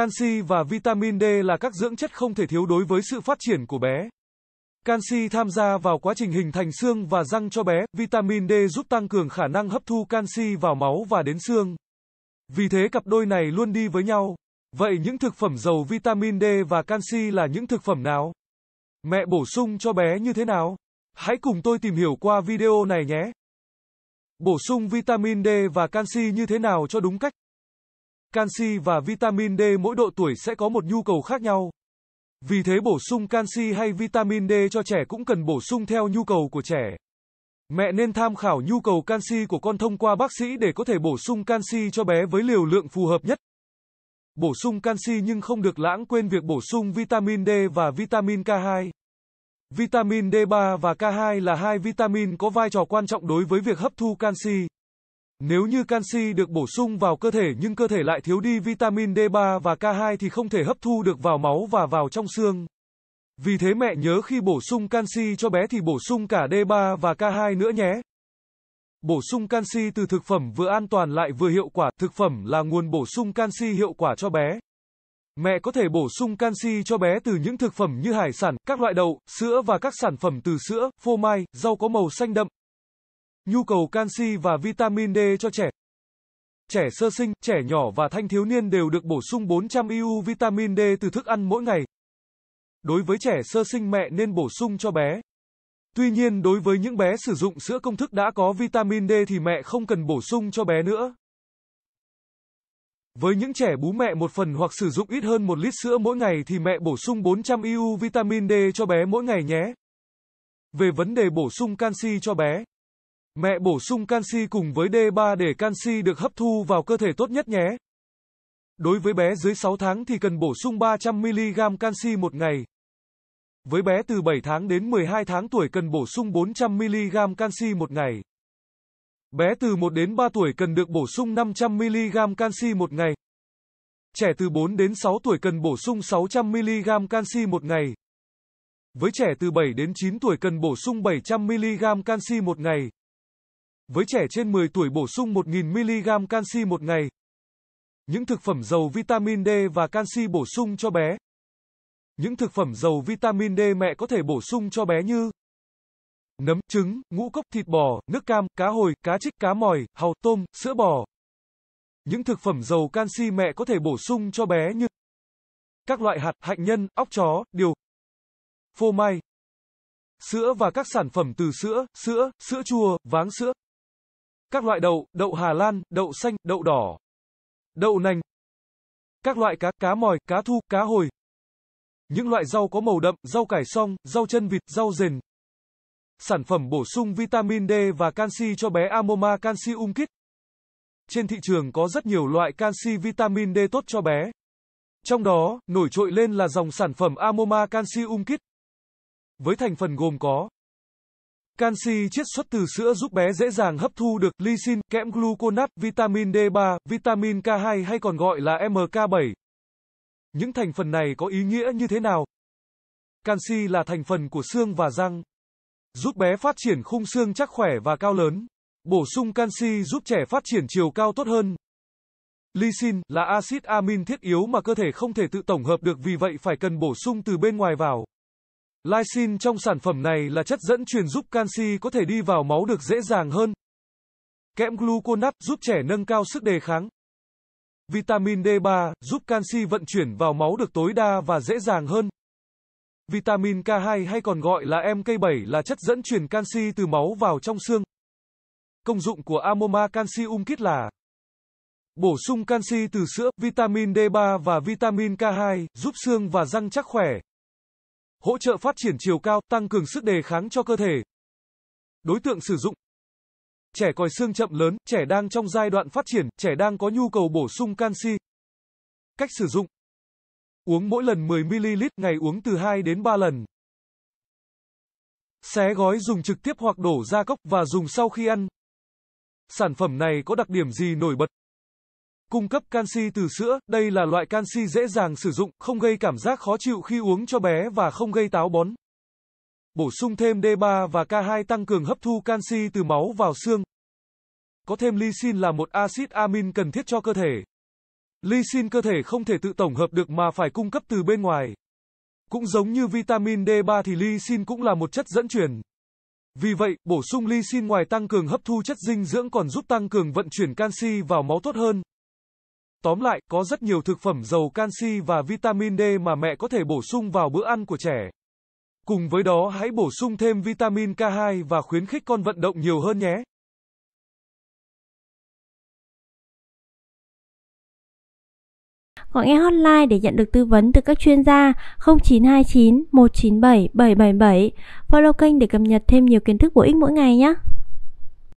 Canxi và vitamin D là các dưỡng chất không thể thiếu đối với sự phát triển của bé. Canxi tham gia vào quá trình hình thành xương và răng cho bé, vitamin D giúp tăng cường khả năng hấp thu canxi vào máu và đến xương. Vì thế cặp đôi này luôn đi với nhau. Vậy những thực phẩm giàu vitamin D và canxi là những thực phẩm nào? Mẹ bổ sung cho bé như thế nào? Hãy cùng tôi tìm hiểu qua video này nhé. Bổ sung vitamin D và canxi như thế nào cho đúng cách? canxi và vitamin D mỗi độ tuổi sẽ có một nhu cầu khác nhau. Vì thế bổ sung canxi hay vitamin D cho trẻ cũng cần bổ sung theo nhu cầu của trẻ. Mẹ nên tham khảo nhu cầu canxi của con thông qua bác sĩ để có thể bổ sung canxi cho bé với liều lượng phù hợp nhất. Bổ sung canxi nhưng không được lãng quên việc bổ sung vitamin D và vitamin K2. Vitamin D3 và K2 là hai vitamin có vai trò quan trọng đối với việc hấp thu canxi. Nếu như canxi được bổ sung vào cơ thể nhưng cơ thể lại thiếu đi vitamin D3 và K2 thì không thể hấp thu được vào máu và vào trong xương. Vì thế mẹ nhớ khi bổ sung canxi cho bé thì bổ sung cả D3 và K2 nữa nhé. Bổ sung canxi từ thực phẩm vừa an toàn lại vừa hiệu quả, thực phẩm là nguồn bổ sung canxi hiệu quả cho bé. Mẹ có thể bổ sung canxi cho bé từ những thực phẩm như hải sản, các loại đậu, sữa và các sản phẩm từ sữa, phô mai, rau có màu xanh đậm, nhu cầu canxi và vitamin D cho trẻ. Trẻ sơ sinh, trẻ nhỏ và thanh thiếu niên đều được bổ sung 400 IU vitamin D từ thức ăn mỗi ngày. Đối với trẻ sơ sinh mẹ nên bổ sung cho bé. Tuy nhiên đối với những bé sử dụng sữa công thức đã có vitamin D thì mẹ không cần bổ sung cho bé nữa. Với những trẻ bú mẹ một phần hoặc sử dụng ít hơn một lít sữa mỗi ngày thì mẹ bổ sung 400 IU vitamin D cho bé mỗi ngày nhé. Về vấn đề bổ sung canxi cho bé, Mẹ bổ sung canxi cùng với D3 để canxi được hấp thu vào cơ thể tốt nhất nhé. Đối với bé dưới 6 tháng thì cần bổ sung 300mg canxi một ngày. Với bé từ 7 tháng đến 12 tháng tuổi cần bổ sung 400mg canxi một ngày. Bé từ 1 đến 3 tuổi cần được bổ sung 500mg canxi một ngày. Trẻ từ 4 đến 6 tuổi cần bổ sung 600mg canxi một ngày. Với trẻ từ 7 đến 9 tuổi cần bổ sung 700mg canxi một ngày. Với trẻ trên 10 tuổi bổ sung 1.000mg canxi một ngày. Những thực phẩm giàu vitamin D và canxi bổ sung cho bé. Những thực phẩm giàu vitamin D mẹ có thể bổ sung cho bé như nấm, trứng, ngũ cốc, thịt bò, nước cam, cá hồi, cá trích, cá mòi, hàu, tôm, sữa bò. Những thực phẩm giàu canxi mẹ có thể bổ sung cho bé như các loại hạt, hạnh nhân, óc chó, điều, phô mai, sữa và các sản phẩm từ sữa, sữa, sữa chua, váng sữa. Các loại đậu, đậu Hà Lan, đậu xanh, đậu đỏ, đậu nành. Các loại cá, cá mòi, cá thu, cá hồi. Những loại rau có màu đậm, rau cải song, rau chân vịt, rau rền. Sản phẩm bổ sung vitamin D và canxi cho bé Amoma Calcium Kit. Trên thị trường có rất nhiều loại canxi vitamin D tốt cho bé. Trong đó, nổi trội lên là dòng sản phẩm Amoma Calcium Kit. Với thành phần gồm có Canxi chiết xuất từ sữa giúp bé dễ dàng hấp thu được lysine, kẽm gluconat, vitamin D3, vitamin K2 hay còn gọi là MK7. Những thành phần này có ý nghĩa như thế nào? Canxi là thành phần của xương và răng, giúp bé phát triển khung xương chắc khỏe và cao lớn. Bổ sung canxi giúp trẻ phát triển chiều cao tốt hơn. Lysine là axit amin thiết yếu mà cơ thể không thể tự tổng hợp được vì vậy phải cần bổ sung từ bên ngoài vào. Lysine trong sản phẩm này là chất dẫn truyền giúp canxi có thể đi vào máu được dễ dàng hơn. Kẽm gluconat giúp trẻ nâng cao sức đề kháng. Vitamin D3 giúp canxi vận chuyển vào máu được tối đa và dễ dàng hơn. Vitamin K2 hay còn gọi là MK7 là chất dẫn truyền canxi từ máu vào trong xương. Công dụng của Amoma Calcium Kit là Bổ sung canxi từ sữa, vitamin D3 và vitamin K2, giúp xương và răng chắc khỏe, hỗ trợ phát triển chiều cao, tăng cường sức đề kháng cho cơ thể. Đối tượng sử dụng Trẻ còi xương chậm lớn, trẻ đang trong giai đoạn phát triển, trẻ đang có nhu cầu bổ sung canxi. Cách sử dụng Uống mỗi lần 10ml, ngày uống từ 2 đến 3 lần. Xé gói dùng trực tiếp hoặc đổ ra cốc và dùng sau khi ăn. Sản phẩm này có đặc điểm gì nổi bật? cung cấp canxi từ sữa. Đây là loại canxi dễ dàng sử dụng, không gây cảm giác khó chịu khi uống cho bé và không gây táo bón. Bổ sung thêm D3 và K2 tăng cường hấp thu canxi từ máu vào xương. Có thêm lysine là một axit amin cần thiết cho cơ thể. Lysine cơ thể không thể tự tổng hợp được mà phải cung cấp từ bên ngoài. Cũng giống như vitamin D3 thì lysine cũng là một chất dẫn truyền. Vì vậy, bổ sung lysine ngoài tăng cường hấp thu chất dinh dưỡng còn giúp tăng cường vận chuyển canxi vào máu tốt hơn. Tóm lại, có rất nhiều thực phẩm giàu canxi và vitamin D mà mẹ có thể bổ sung vào bữa ăn của trẻ. Cùng với đó hãy bổ sung thêm vitamin K2 và khuyến khích con vận động nhiều hơn nhé. Gọi nghe hotline để nhận được tư vấn từ các chuyên gia 0929 197 777. Follow kênh để cập nhật thêm nhiều kiến thức bổ ích mỗi ngày nhé.